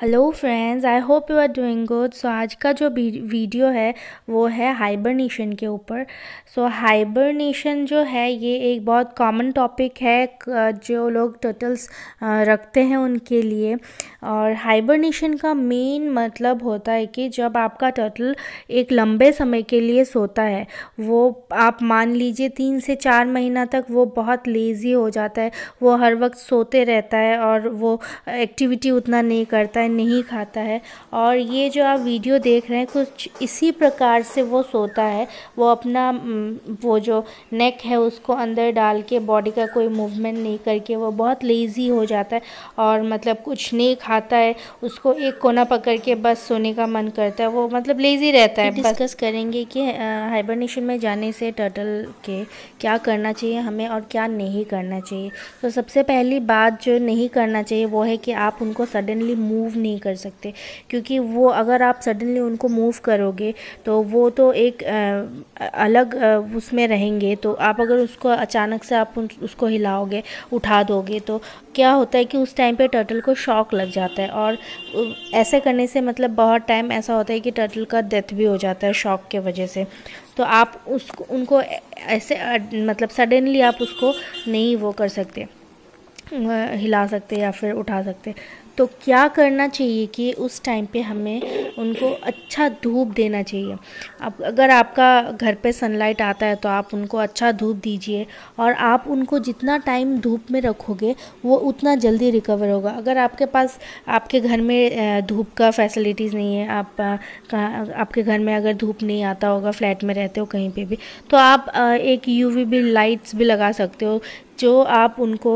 hello friends I hope you are doing good so आज का जो वीडियो है वो है हाइबरनेशन के ऊपर सो so, हाइबरनेशन जो है ये एक बहुत कॉमन टॉपिक है जो लोग टोटल्स रखते हैं उनके लिए और हाइबरनेशन का मेन मतलब होता है कि जब आपका टर्टल एक लंबे समय के लिए सोता है वो आप मान लीजिए तीन से चार महीना तक वो बहुत लेज़ी हो जाता है वो हर वक्त सोते रहता है और वो एक्टिविटी उतना नहीं करता है नहीं खाता है और ये जो आप वीडियो देख रहे हैं कुछ इसी प्रकार से वो सोता है वो अपना वो जो नेक है उसको अंदर डाल के बॉडी का कोई मूवमेंट नहीं करके वो बहुत लेज़ी हो जाता है और मतलब कुछ नहीं खाता है उसको एक कोना पकड़ के बस सोने का मन करता है वो मतलब लेज़ी रहता है डिस्कस करेंगे कि हाइबरनेशन में जाने से टर्टल के क्या करना चाहिए हमें और क्या नहीं करना चाहिए तो सबसे पहली बात जो नहीं करना चाहिए वो है कि आप उनको सडनली मूव नहीं कर सकते क्योंकि वो अगर आप सडनली उनको मूव करोगे तो वो तो एक आ, अलग आ, उसमें रहेंगे तो आप अगर उसको अचानक से आप उसको हिलाओगे उठा दोगे तो क्या होता है कि उस टाइम पे टर्टल को शॉक लग जाता है और ऐसे करने से मतलब बहुत टाइम ऐसा होता है कि टर्टल का डेथ भी हो जाता है शॉक के वजह से तो आप उसको उनको ऐसे मतलब सडनली आप उसको नहीं वो कर सकते हिला सकते या फिर उठा सकते तो क्या करना चाहिए कि उस टाइम पे हमें उनको अच्छा धूप देना चाहिए अब अगर आपका घर पे सनलाइट आता है तो आप उनको अच्छा धूप दीजिए और आप उनको जितना टाइम धूप में रखोगे वो उतना जल्दी रिकवर होगा अगर आपके पास आपके घर में धूप का फैसिलिटीज़ नहीं है आप आपके घर में अगर धूप नहीं आता होगा फ्लैट में रहते हो कहीं पर भी तो आप एक यू भी लाइट्स भी लगा सकते हो जो आप उनको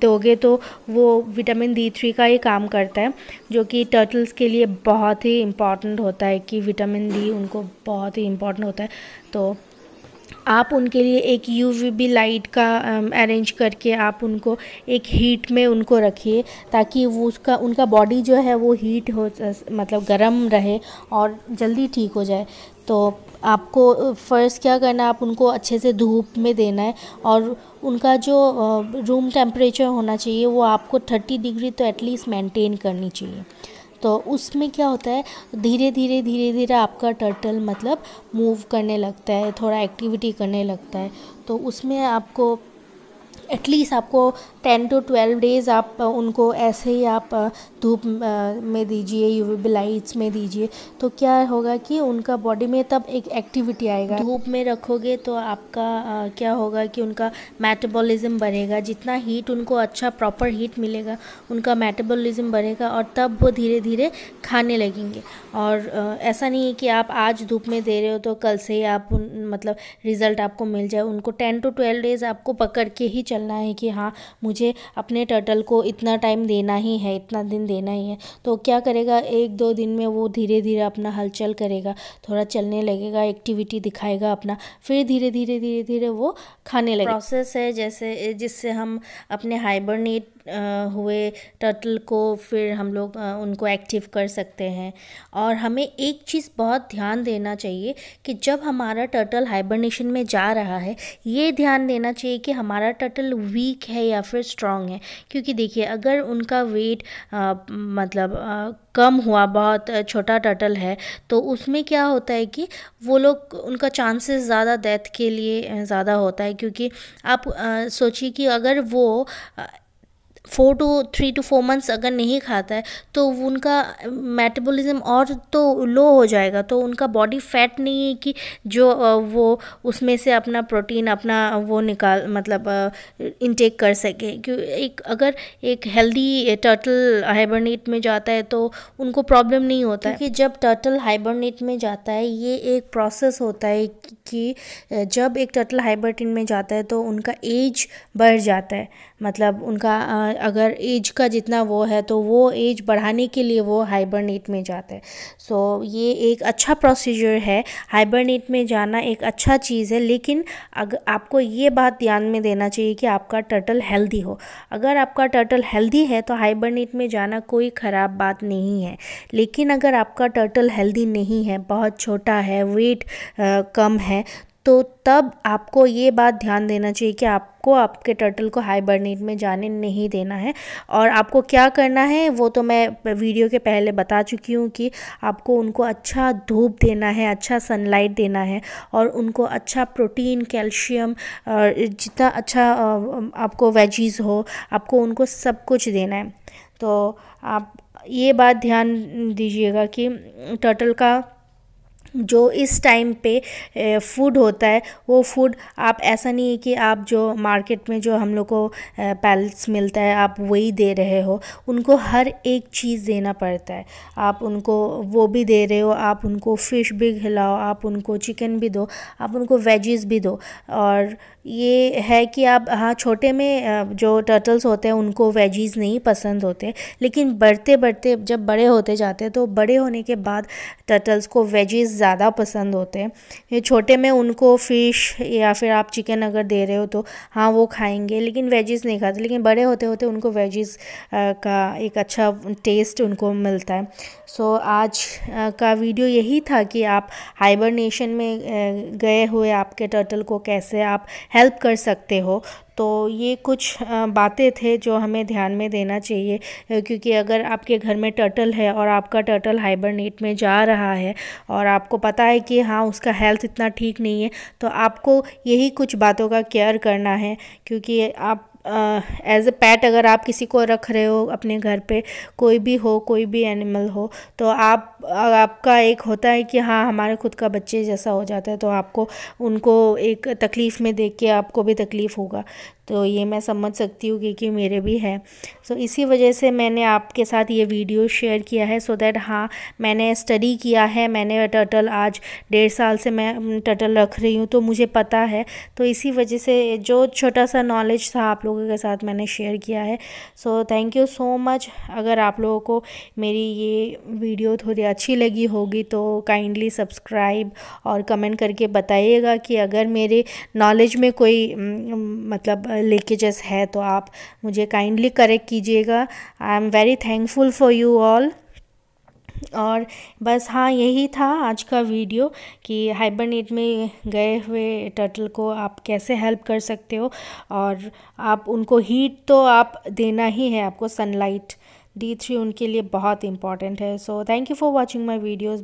दोगे तो वो विटामिन डी थ्री का एक काम करता है जो कि टर्टल्स के लिए बहुत ही इम्पॉर्टेंट होता है कि विटामिन डी उनको बहुत ही इम्पॉर्टेंट होता है तो आप उनके लिए एक यूवीबी लाइट का अरेंज करके आप उनको एक हीट में उनको रखिए ताकि वो उसका उनका बॉडी जो है वो हीट हो मतलब गर्म रहे और जल्दी ठीक हो जाए तो आपको फ़र्स्ट क्या करना है आप उनको अच्छे से धूप में देना है और उनका जो रूम टेम्परेचर होना चाहिए वो आपको थर्टी डिग्री तो एटलीस्ट मेंटेन करनी चाहिए तो उसमें क्या होता है धीरे धीरे धीरे धीरे आपका टर्टल मतलब मूव करने लगता है थोड़ा एक्टिविटी करने लगता है तो उसमें आपको एटलीस्ट आपको टेन टू ट्वेल्व डेज़ आप उनको ऐसे ही आप धूप में दीजिए यूवी लाइट्स में दीजिए तो क्या होगा कि उनका बॉडी में तब एक एक्टिविटी आएगा धूप में रखोगे तो आपका आ, क्या होगा कि उनका मेटाबॉलिज्म बढ़ेगा जितना हीट उनको अच्छा प्रॉपर हीट मिलेगा उनका मेटाबॉलिज्म बढ़ेगा और तब वो धीरे धीरे खाने लगेंगे और आ, ऐसा नहीं है कि आप आज धूप में दे रहे हो तो कल से ही आप उन, मतलब रिज़ल्ट आपको मिल जाए उनको टेन टू ट्वेल्व डेज़ आपको पकड़ के ही चाहिए चलना है कि हाँ मुझे अपने टर्टल को इतना टाइम देना ही है इतना दिन देना ही है तो क्या करेगा एक दो दिन में वो धीरे धीरे अपना हलचल करेगा थोड़ा चलने लगेगा एक्टिविटी दिखाएगा अपना फिर धीरे धीरे धीरे धीरे वो खाने लगेगा प्रोसेस है जैसे जिससे हम अपने हाइबरनेट हुए टर्टल को फिर हम लोग उनको एक्टिव कर सकते हैं और हमें एक चीज़ बहुत ध्यान देना चाहिए कि जब हमारा टर्टल हाइबरनेशन में जा रहा है ये ध्यान देना चाहिए कि हमारा टर्टल वीक है या फिर स्ट्रांग है क्योंकि देखिए अगर उनका वेट आ, मतलब आ, कम हुआ बहुत छोटा टर्टल है तो उसमें क्या होता है कि वो लोग उनका चांसेस ज़्यादा डेथ के लिए ज़्यादा होता है क्योंकि आप सोचिए कि अगर वो four two three two four months अगर नहीं खाता है तो उनका मेटाबॉलिज्म और तो लो हो जाएगा तो उनका बॉडी फैट नहीं है कि जो वो उसमें से अपना प्रोटीन अपना वो निकाल मतलब इनटेक कर सके क्यों एक अगर एक हेल्दी टर्टल हाइबरनेट में जाता है तो उनको प्रॉब्लम नहीं होता क्योंकि जब टर्टल हाइबरनेट में जाता है ये एक प्रोसेस होता है कि जब एक टर्टल हाइबरनेट में जाता है तो उनका एज बढ़ जाता है मतलब उनका अगर एज का जितना वो है तो वो एज बढ़ाने के लिए वो हाइबरनेट में जाते हैं सो so, ये एक अच्छा प्रोसीजर है हाइबरनेट में जाना एक अच्छा चीज़ है लेकिन अगर आपको ये बात ध्यान में देना चाहिए कि आपका टर्टल हेल्दी हो अगर आपका टर्टल हेल्दी है तो हाइबरनेट में जाना कोई ख़राब बात नहीं है लेकिन अगर आपका टर्टल हेल्दी नहीं है बहुत छोटा है वेट आ, कम है तो तब आपको ये बात ध्यान देना चाहिए कि आपको आपके टर्टल को हाइबरनेट में जाने नहीं देना है और आपको क्या करना है वो तो मैं वीडियो के पहले बता चुकी हूँ कि आपको उनको अच्छा धूप देना है अच्छा सनलाइट देना है और उनको अच्छा प्रोटीन कैल्शियम जितना अच्छा आपको वेजीज़ हो आपको उनको सब कुछ देना है तो आप ये बात ध्यान दीजिएगा कि टर्टल का जो इस टाइम पे फूड होता है वो फूड आप ऐसा नहीं है कि आप जो मार्केट में जो हम लोग को पैलेट्स मिलता है आप वही दे रहे हो उनको हर एक चीज़ देना पड़ता है आप उनको वो भी दे रहे हो आप उनको फ़िश भी खिलाओ आप उनको चिकन भी दो आप उनको वेजेस भी दो और ये है कि आप हाँ छोटे में जो टर्टल्स होते हैं उनको वेजीज़ नहीं पसंद होते लेकिन बढ़ते बढ़ते जब बड़े होते जाते हैं तो बड़े होने के बाद टर्टल्स को वेजीज़ ज़्यादा पसंद होते हैं छोटे में उनको फ़िश या फिर आप चिकन अगर दे रहे हो तो हाँ वो खाएंगे लेकिन वेजीज़ नहीं खाते लेकिन बड़े होते होते उनको वेजीज़ का एक अच्छा टेस्ट उनको मिलता है सो so, आज का वीडियो यही था कि आप हाइबरनेशन में गए हुए आपके टर्टल को कैसे आप हेल्प कर सकते हो तो ये कुछ बातें थे जो हमें ध्यान में देना चाहिए क्योंकि अगर आपके घर में टर्टल है और आपका टर्टल हाइबरनेट में जा रहा है और आपको पता है कि हाँ उसका हेल्थ इतना ठीक नहीं है तो आपको यही कुछ बातों का केयर करना है क्योंकि आप एज़ अ पैट अगर आप किसी को रख रहे हो अपने घर पे कोई भी हो कोई भी एनिमल हो तो आप आपका एक होता है कि हाँ हमारे खुद का बच्चे जैसा हो जाता है तो आपको उनको एक तकलीफ़ में देख के आपको भी तकलीफ़ होगा तो ये मैं समझ सकती हूँ क्योंकि मेरे भी है सो so, इसी वजह से मैंने आपके साथ ये वीडियो शेयर किया है सो so दैट हाँ मैंने स्टडी किया है मैंने टटल आज डेढ़ साल से मैं टटल रख रही हूँ तो मुझे पता है तो इसी वजह से जो छोटा सा नॉलेज था आप लोगों के साथ मैंने शेयर किया है so thank you so much अगर आप लोगों को मेरी ये वीडियो थोड़ी अच्छी लगी होगी तो काइंडली सब्सक्राइब और कमेंट करके बताइएगा कि अगर मेरे नॉलेज में कोई मतलब लीकेजेस है तो आप मुझे काइंडली करेक्ट कीजिएगा I am very thankful for you all और बस हाँ यही था आज का वीडियो कि हाइबरनेट में गए हुए टर्टल को आप कैसे हेल्प कर सकते हो और आप उनको हीट तो आप देना ही है आपको सनलाइट डी थ्री उनके लिए बहुत इंपॉर्टेंट है so thank you for watching my videos